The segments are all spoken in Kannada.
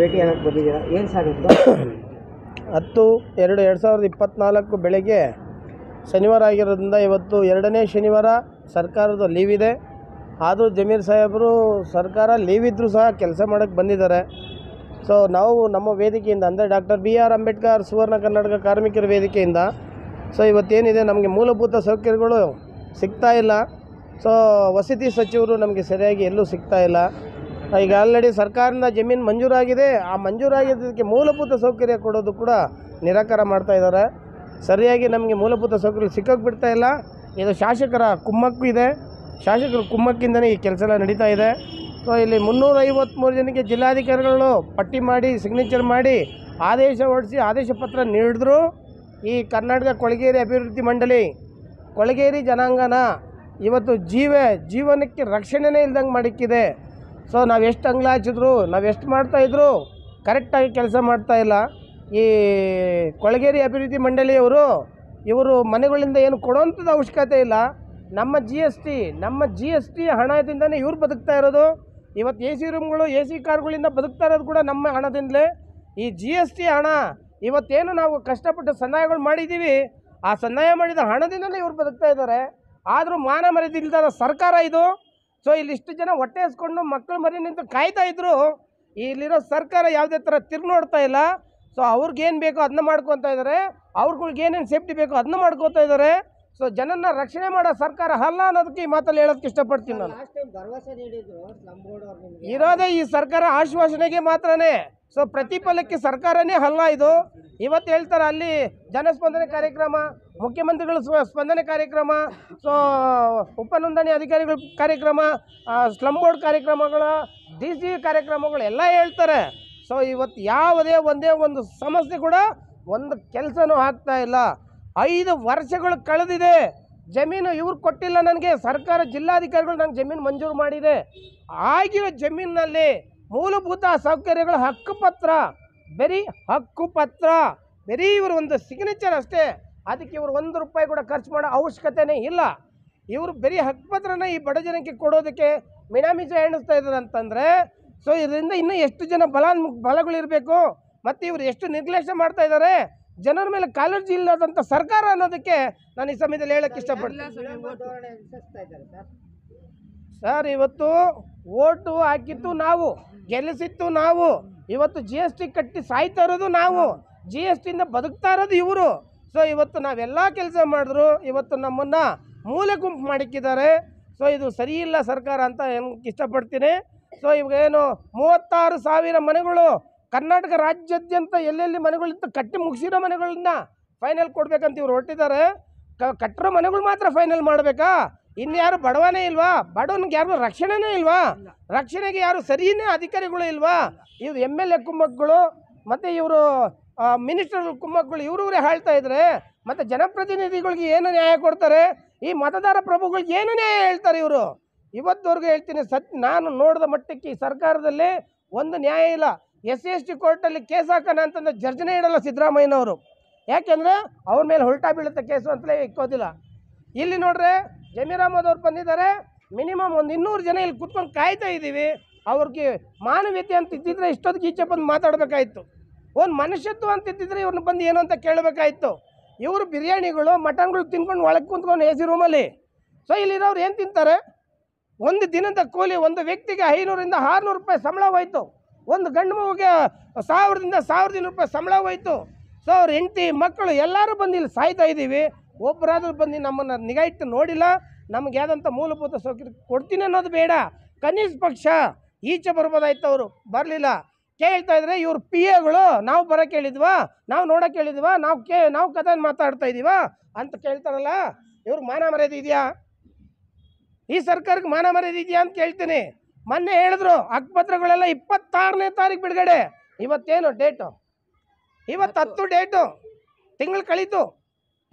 ಭೇಟಿ ಬಂದಿದ್ದೀರಾ ಏನು ಸಾಗಿತ್ತು ಹತ್ತು ಎರಡು ಎರಡು ಸಾವಿರದ ಇಪ್ಪತ್ತ್ನಾಲ್ಕು ಬೆಳಗ್ಗೆ ಶನಿವಾರ ಆಗಿರೋದ್ರಿಂದ ಇವತ್ತು ಎರಡನೇ ಶನಿವಾರ ಸರ್ಕಾರದ ಲೀವ್ ಇದೆ ಆದರೂ ಜಮೀರ್ ಸಾಹೇಬರು ಸರ್ಕಾರ ಲೀವ್ ಇದ್ದರೂ ಸಹ ಕೆಲಸ ಮಾಡೋಕ್ಕೆ ಬಂದಿದ್ದಾರೆ ಸೊ ನಾವು ನಮ್ಮ ವೇದಿಕೆಯಿಂದ ಅಂದರೆ doctor B R Ambedkar Suvarna Karnataka ಕಾರ್ಮಿಕರ ವೇದಿಕೆಯಿಂದ ಸೊ ಇವತ್ತೇನಿದೆ ನಮಗೆ ಮೂಲಭೂತ ಸೌಕರ್ಯಗಳು ಸಿಗ್ತಾ ಇಲ್ಲ ಸೊ ವಸತಿ ಸಚಿವರು ನಮಗೆ ಸರಿಯಾಗಿ ಎಲ್ಲೂ ಸಿಗ್ತಾ ಇಲ್ಲ ಈಗ ಆಲ್ರೆಡಿ ಸರ್ಕಾರದಿಂದ ಜಮೀನು ಮಂಜೂರಾಗಿದೆ ಆ ಮಂಜೂರಾಗಿದ್ದಕ್ಕೆ ಮೂಲಭೂತ ಸೌಕರ್ಯ ಕೊಡೋದು ಕೂಡ ನಿರಾಕಾರ ಮಾಡ್ತಾ ಇದ್ದಾರೆ ಸರಿಯಾಗಿ ನಮಗೆ ಮೂಲಭೂತ ಸೌಕರ್ಯ ಸಿಕ್ಕೋಕ್ಕೆ ಬಿಡ್ತಾ ಇಲ್ಲ ಇದು ಶಾಸಕರ ಕುಮ್ಮಕ್ಕು ಇದೆ ಶಾಸಕರ ಕುಮ್ಮಕ್ಕಿಂದನೇ ಈ ಕೆಲಸ ಎಲ್ಲ ನಡೀತಾ ಇದೆ ಸೊ ಇಲ್ಲಿ ಮುನ್ನೂರೈವತ್ತ್ಮೂರು ಜನಕ್ಕೆ ಜಿಲ್ಲಾಧಿಕಾರಿಗಳು ಪಟ್ಟಿ ಮಾಡಿ ಸಿಗ್ನೇಚರ್ ಮಾಡಿ ಆದೇಶ ಹೊರಡಿಸಿ ಆದೇಶ ಪತ್ರ ನೀಡಿದ್ರು ಈ ಕರ್ನಾಟಕ ಕೊಳಗೇರಿ ಅಭಿವೃದ್ಧಿ ಮಂಡಳಿ ಕೊಳಗೇರಿ ಜನಾಂಗನ ಇವತ್ತು ಜೀವ ಜೀವನಕ್ಕೆ ರಕ್ಷಣೆನೇ ಇಲ್ದಂಗೆ ಮಾಡಿಕ್ಕಿದೆ ಸೊ ನಾವು ಎಷ್ಟು ಅಂಗ್ಲ ಹಚ್ಚಿದ್ರು ನಾವು ಎಷ್ಟು ಮಾಡ್ತಾಯಿದ್ರು ಕರೆಕ್ಟಾಗಿ ಕೆಲಸ ಮಾಡ್ತಾಯಿಲ್ಲ ಈ ಕೊಳಗೇರಿ ಅಭಿವೃದ್ಧಿ ಮಂಡಳಿಯವರು ಇವರು ಮನೆಗಳಿಂದ ಏನು ಕೊಡೋವಂಥದ್ದು ಅವಶ್ಯಕತೆ ಇಲ್ಲ ನಮ್ಮ ಜಿ ಎಸ್ ಟಿ ನಮ್ಮ ಜಿ ಎಸ್ ಟಿ ಹಣದಿಂದಲೇ ಇವ್ರು ಬದುಕ್ತಾ ಇರೋದು ಇವತ್ತು ಎ ಸಿ ರೂಮ್ಗಳು ಎ ಸಿ ಕಾರ್ಗಳಿಂದ ಬದುಕ್ತಾ ಇರೋದು ಕೂಡ ನಮ್ಮ ಹಣದಿಂದಲೇ ಈ ಜಿ ಎಸ್ ಟಿ ಹಣ ಇವತ್ತೇನು ನಾವು ಕಷ್ಟಪಟ್ಟು ಸನ್ನಾಯಗಳು ಮಾಡಿದ್ದೀವಿ ಆ ಸನ್ನಾಯ ಮಾಡಿದ ಹಣದಿಂದಲೇ ಇವ್ರು ಬದುಕ್ತಾ ಇದ್ದಾರೆ ಆದರೂ ಮಾನ ಮರೆದಿಲ್ದಾರ ಸರ್ಕಾರ ಇದು ಸೊ ಇಲ್ಲಿ ಇಷ್ಟು ಜನ ಹೊಟ್ಟೆ ಹಸ್ಕೊಂಡು ಮಕ್ಕಳು ಮರಿ ನಿಂತು ಕಾಯ್ತಾ ಇದ್ರು ಇಲ್ಲಿರೋ ಸರ್ಕಾರ ಯಾವುದೇ ಥರ ತಿರು ನೋಡ್ತಾ ಇಲ್ಲ ಸೊ ಅವ್ರಿಗೇನು ಬೇಕೋ ಅದನ್ನ ಮಾಡ್ಕೊತಾ ಇದ್ದಾರೆ ಅವ್ರಗಳಿಗೆ ಏನೇನು ಸೇಫ್ಟಿ ಬೇಕೋ ಅದನ್ನ ಮಾಡ್ಕೋತಾ ಇದ್ದಾರೆ ಸೊ ಜನನ ರಕ್ಷಣೆ ಮಾಡೋ ಸರ್ಕಾರ ಅಲ್ಲ ಅನ್ನೋದಕ್ಕೆ ಈ ಮಾತಲ್ಲಿ ಹೇಳೋದಕ್ಕೆ ಇಷ್ಟಪಡ್ತೀನಿ ನಾನು ಇರೋದೇ ಈ ಸರ್ಕಾರ ಆಶ್ವಾಸನೆಗೆ ಮಾತ್ರನೇ ಸೊ ಪ್ರತಿಫಲಕ್ಕೆ ಸರ್ಕಾರನೇ ಅಲ್ಲ ಇದು ಇವತ್ತು ಹೇಳ್ತಾರೆ ಅಲ್ಲಿ ಜನಸ್ಪಂದನೆ ಕಾರ್ಯಕ್ರಮ ಮುಖ್ಯಮಂತ್ರಿಗಳು ಸ್ಪಂದನೆ ಕಾರ್ಯಕ್ರಮ ಸೊ ಉಪನೋಂದಣಿ ಅಧಿಕಾರಿಗಳ ಕಾರ್ಯಕ್ರಮ ಸ್ಲಮ್ ಬೋರ್ಡ್ ಕಾರ್ಯಕ್ರಮಗಳು ಡಿ ಸಿ ಕಾರ್ಯಕ್ರಮಗಳು ಎಲ್ಲ ಹೇಳ್ತಾರೆ ಸೊ ಇವತ್ತು ಯಾವುದೇ ಒಂದೇ ಒಂದು ಸಮಸ್ಯೆ ಕೂಡ ಒಂದು ಕೆಲಸನೂ ಆಗ್ತಾ ಇಲ್ಲ ಐದು ವರ್ಷಗಳು ಕಳೆದಿದೆ ಜಮೀನು ಇವ್ರು ಕೊಟ್ಟಿಲ್ಲ ನನಗೆ ಸರ್ಕಾರ ಜಿಲ್ಲಾಧಿಕಾರಿಗಳು ನಂಗೆ ಜಮೀನು ಮಂಜೂರು ಮಾಡಿದೆ ಆಗಿರೋ ಜಮೀನಿನಲ್ಲಿ ಮೂಲಭೂತ ಸೌಕರ್ಯಗಳ ಹಕ್ಕುಪತ್ರ ಬರೀ ಹಕ್ಕುಪತ್ರ ಬರೀ ಇವರು ಒಂದು ಸಿಗ್ನೇಚರ್ ಅಷ್ಟೇ ಅದಕ್ಕೆ ಇವರು ಒಂದು ರೂಪಾಯಿ ಕೂಡ ಖರ್ಚು ಮಾಡೋ ಅವಶ್ಯಕತೆನೇ ಇಲ್ಲ ಇವರು ಬರೀ ಹಕ್ಕುಪತ್ರನ ಈ ಬಡ ಜನಕ್ಕೆ ಕೊಡೋದಕ್ಕೆ ಮಿಣಾಮಿಷ ಎಣಿಸ್ತಾ ಇದ್ದಾರೆ ಅಂತಂದರೆ ಸೊ ಇದರಿಂದ ಇನ್ನೂ ಎಷ್ಟು ಜನ ಬಲ ಬಲಗಳಿರಬೇಕು ಮತ್ತು ಇವರು ಎಷ್ಟು ನಿರ್ಲಕ್ಷ್ಯ ಮಾಡ್ತಾ ಇದ್ದಾರೆ ಜನರ ಮೇಲೆ ಕಾಲರ್ಜಿ ಇಲ್ಲದಂಥ ಸರ್ಕಾರ ಅನ್ನೋದಕ್ಕೆ ನಾನು ಈ ಸಮಯದಲ್ಲಿ ಹೇಳಕ್ಕೆ ಇಷ್ಟಪಡ್ತೀನಿ ಸರ್ ಇವತ್ತು ಓಟು ಹಾಕಿತ್ತು ನಾವು ಗೆಲ್ಲಿಸಿತ್ತು ನಾವು ಇವತ್ತು ಜಿ ಎಸ್ ಟಿ ಕಟ್ಟಿ ಸಾಯ್ತಾ ಇರೋದು ನಾವು ಜಿ ಎಸ್ ಟಿಯಿಂದ ಬದುಕ್ತಾ ಇರೋದು ಇವರು ಸೊ ಇವತ್ತು ನಾವೆಲ್ಲ ಕೆಲಸ ಮಾಡಿದ್ರು ಇವತ್ತು ನಮ್ಮನ್ನು ಮೂಲೆ ಗುಂಪು ಮಾಡಿಕ್ಕಿದ್ದಾರೆ ಸೊ ಇದು ಸರಿ ಇಲ್ಲ ಸರ್ಕಾರ ಅಂತ ಹೆಂಗೆ ಇಷ್ಟಪಡ್ತೀನಿ ಸೊ ಇವಾಗೇನು ಮೂವತ್ತಾರು ಸಾವಿರ ಮನೆಗಳು ಕರ್ನಾಟಕ ರಾಜ್ಯಾದ್ಯಂತ ಎಲ್ಲೆಲ್ಲಿ ಮನೆಗಳಿತ್ತು ಕಟ್ಟಿ ಮುಗಿಸಿರೋ ಮನೆಗಳನ್ನ ಫೈನಲ್ ಕೊಡಬೇಕಂತ ಇವ್ರು ಹೊರಟಿದ್ದಾರೆ ಕಟ್ಟಿರೋ ಮನೆಗಳು ಮಾತ್ರ ಫೈನಲ್ ಮಾಡಬೇಕಾ ಇನ್ಯಾರು ಬಡವನೇ ಇಲ್ವಾ ಬಡವನಿಗೆ ಯಾರು ರಕ್ಷಣೆನೇ ಇಲ್ವಾ ರಕ್ಷಣೆಗೆ ಯಾರು ಸರಿಯೇ ಅಧಿಕಾರಿಗಳು ಇಲ್ವಾ ಇವ್ರು ಎಮ್ ಎಲ್ ಎ ಕುಮ್ಮಕ್ಗಳು ಮತ್ತು ಇವರು ಮಿನಿಸ್ಟರ್ ಕುಮ್ಮಕ್ಗಳು ಇವರವರೇ ಹೇಳ್ತಾ ಇದ್ರೆ ಮತ್ತು ಜನಪ್ರತಿನಿಧಿಗಳಿಗೆ ಏನು ನ್ಯಾಯ ಕೊಡ್ತಾರೆ ಈ ಮತದಾರ ಪ್ರಭುಗಳಿಗೆ ಏನು ನ್ಯಾಯ ಹೇಳ್ತಾರೆ ಇವರು ಇವತ್ತವರೆಗೂ ಹೇಳ್ತೀನಿ ಸತ್ ನಾನು ನೋಡಿದ ಮಟ್ಟಕ್ಕೆ ಈ ಸರ್ಕಾರದಲ್ಲಿ ಒಂದು ನ್ಯಾಯ ಇಲ್ಲ ಎಸ್ ಸಿ ಎಸ್ ಟಿ ಕೋರ್ಟಲ್ಲಿ ಕೇಸ್ ಹಾಕೋಣ ಅಂತಂದ್ರೆ ಜರ್ಜನೆ ಇಡಲ್ಲ ಸಿದ್ದರಾಮಯ್ಯನವರು ಯಾಕೆಂದರೆ ಅವ್ರ ಮೇಲೆ ಹೊಲ್ಟಾ ಬೀಳುತ್ತೆ ಕೇಸು ಅಂತಲೇ ಇಕ್ಕೋದಿಲ್ಲ ಇಲ್ಲಿ ನೋಡ್ರೆ ಜಮೀರ್ ಬಂದಿದ್ದಾರೆ ಮಿನಿಮಮ್ ಒಂದು ಇನ್ನೂರು ಜನ ಇಲ್ಲಿ ಕುತ್ಕೊಂಡು ಕಾಯ್ತಾ ಇದ್ದೀವಿ ಅವ್ರಿಗೆ ಮಾನವೀಯತೆ ಅಂತ ಇದ್ದಿದ್ರೆ ಇಷ್ಟೊತ್ತಿಗೆ ಈಚೆ ಬಂದು ಮಾತಾಡಬೇಕಾಯಿತು ಒಂದು ಮನುಷ್ಯತ್ವ ಅಂತ ಇದ್ದಿದ್ರೆ ಇವ್ರನ್ನ ಬಂದು ಏನು ಅಂತ ಕೇಳಬೇಕಾಯ್ತು ಇವರು ಬಿರಿಯಾನಿಗಳು ಮಟನ್ಗಳು ತಿನ್ಕೊಂಡು ಒಳಗೆ ಕುಂತ್ಕೊಂಡು ಎ ಸಿ ರೂಮಲ್ಲಿ ಸೊ ಇಲ್ಲಿರೋರು ಏನು ತಿಂತಾರೆ ಒಂದು ದಿನದ ಕೂಲಿ ಒಂದು ವ್ಯಕ್ತಿಗೆ ಐನೂರಿಂದ ಆರುನೂರು ರೂಪಾಯಿ ಸಂಬಳ ಹೋಯ್ತು ಒಂದು ಗಂಡು ಮಗುಗೆ ಸಾವಿರದಿಂದ ಸಾವಿರದ ರೂಪಾಯಿ ಸಂಬಳ ಹೋಯ್ತು ಸೊ ಅವ್ರ ಹೆಂಡತಿ ಮಕ್ಕಳು ಎಲ್ಲರೂ ಬಂದು ಇಲ್ಲಿ ಸಾಯ್ತಾ ಇದ್ದೀವಿ ಒಬ್ಬರಾದ್ರೂ ಬಂದು ನಮ್ಮನ್ನು ನಿಗಾ ಇಟ್ಟು ನೋಡಿಲ್ಲ ನಮ್ಗೆ ಯಾವ್ದಂಥ ಮೂಲಭೂತ ಸೌಕರ್ಯ ಕೊಡ್ತೀನಿ ಅನ್ನೋದು ಬೇಡ ಕನಿಷ್ಠ ಪಕ್ಷ ಈಚೆ ಬರ್ಬೋದಾಯ್ತು ಅವರು ಬರಲಿಲ್ಲ ಕೇಳ್ತಾ ಇದ್ರೆ ಇವ್ರು ಪಿ ಎಗಳು ನಾವು ಬರೋ ಹೇಳಿದ್ವಾ ನಾವು ನೋಡೋಕೆ ಹೇಳಿದ್ವಾ ನಾವು ಕೇ ನಾವು ಕಥೆ ಮಾತಾಡ್ತಾ ಇದ್ದೀವಾ ಅಂತ ಕೇಳ್ತಾರಲ್ಲ ಇವ್ರಿಗೆ ಮಾನ ಮರ್ಯಾದೆ ಇದೆಯಾ ಈ ಸರ್ಕಾರಕ್ಕೆ ಮಾನ ಮರ್ಯಾದೆ ಇದೆಯಾ ಅಂತ ಕೇಳ್ತೀನಿ ಮೊನ್ನೆ ಹೇಳಿದ್ರು ಅಕ್ಪತ್ರಗಳೆಲ್ಲ ಇಪ್ಪತ್ತಾರನೇ ತಾರೀಕು ಬಿಡುಗಡೆ ಇವತ್ತೇನು ಡೇಟು ಇವತ್ತು ಹತ್ತು ಡೇಟು ತಿಂಗಳು ಕಳೀತು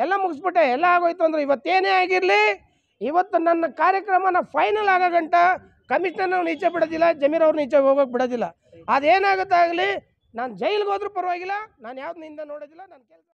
ಎಲ್ಲ ಮುಗಿಸ್ಬಿಟ್ಟೆ ಎಲ್ಲ ಆಗೋಯ್ತು ಅಂದ್ರೆ ಇವತ್ತೇನೇ ಆಗಿರಲಿ ಇವತ್ತು ನನ್ನ ಕಾರ್ಯಕ್ರಮನ ಫೈನಲ್ ಆಗೋ ಗಂಟ ಕಮಿಷನರ್ ನೀಚೆ ಬಿಡೋದಿಲ್ಲ ಜಮೀರ್ ಅವ್ರ ನೀಚೆ ಹೋಗೋಕೆ ಬಿಡೋದಿಲ್ಲ ಅದೇನಾಗುತ್ತಾಗಲಿ ನಾನು ಜೈಲಿಗೆ ಹೋದ್ರೂ ಪರವಾಗಿಲ್ಲ ನಾನು ಯಾವ್ದು ನಿಂದ ನೋಡೋದಿಲ್ಲ ನಾನು ಕೆಲಸ